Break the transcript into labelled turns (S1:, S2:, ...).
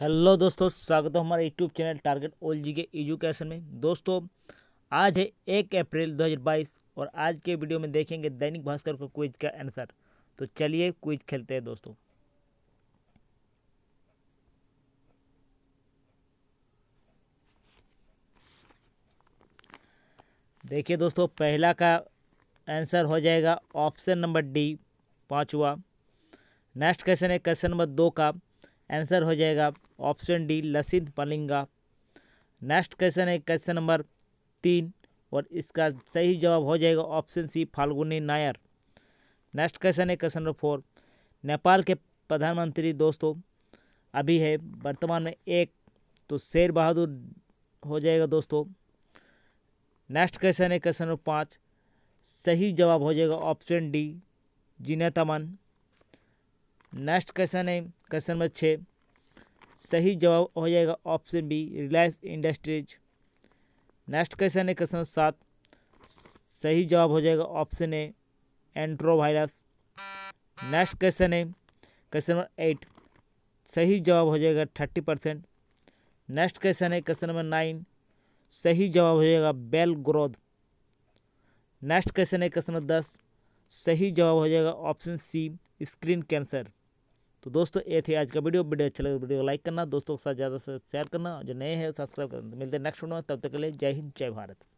S1: hello दोस्तों स्वागत है हमारे यूट्यूब चैनल टारगेट ओल जी के एजुकेशन में दोस्तों आज है एक अप्रैल 2022 और आज के वीडियो में देखेंगे दैनिक भास्कर को क्विज का आंसर तो चलिए क्विज खेलते हैं दोस्तों देखिए दोस्तों पहला का आंसर हो जाएगा ऑप्शन नंबर डी पाँचवा नेक्स्ट क्वेश्चन है क्वेश्चन नंबर दो का आंसर हो जाएगा option D Lasith Malinga next question है क्वेश्चन नंबर तीन और इसका सही जवाब हो जाएगा option C Falguni Nayar next question है क्वेश्चन नंबर फोर नेपाल के प्रधानमंत्री दोस्तों अभी है वर्तमान में एक तो शेर बहादुर हो जाएगा दोस्तों नेक्स्ट क्वेश्चन है क्वेश्चन नंबर पाँच सही जवाब हो जाएगा ऑप्शन डी जिनेतमन नेक्स्ट क्वेश्चन है क्वेश्चन नंबर छः सही जवाब हो जाएगा option B Reliance Industries next question है क्वेश्चन नंबर सात सही जवाब हो जाएगा option A enterovirus next question है क्वेश्चन नंबर एट सही जवाब हो जाएगा थर्टी परसेंट नेक्स्ट क्वेश्चन है क्वेश्चन नंबर नाइन सही जवाब हो जाएगा बेल ग्रोथ नेक्स्ट क्वेश्चन है क्वेश्चन नंबर दस सही जवाब हो जाएगा ऑप्शन सी स्क्रीन कैंसर तो दोस्तों ये थे आज का वीडियो वीडियो अच्छा लगे तो वीडियो को लाइक करना दोस्तों के साथ ज़्यादा से शेयर करना जो नए हैं सब्सक्राइब करना तो मिलते हैं नेक्स्ट वीडियो तब तक के लिए जय हिंद जय भारत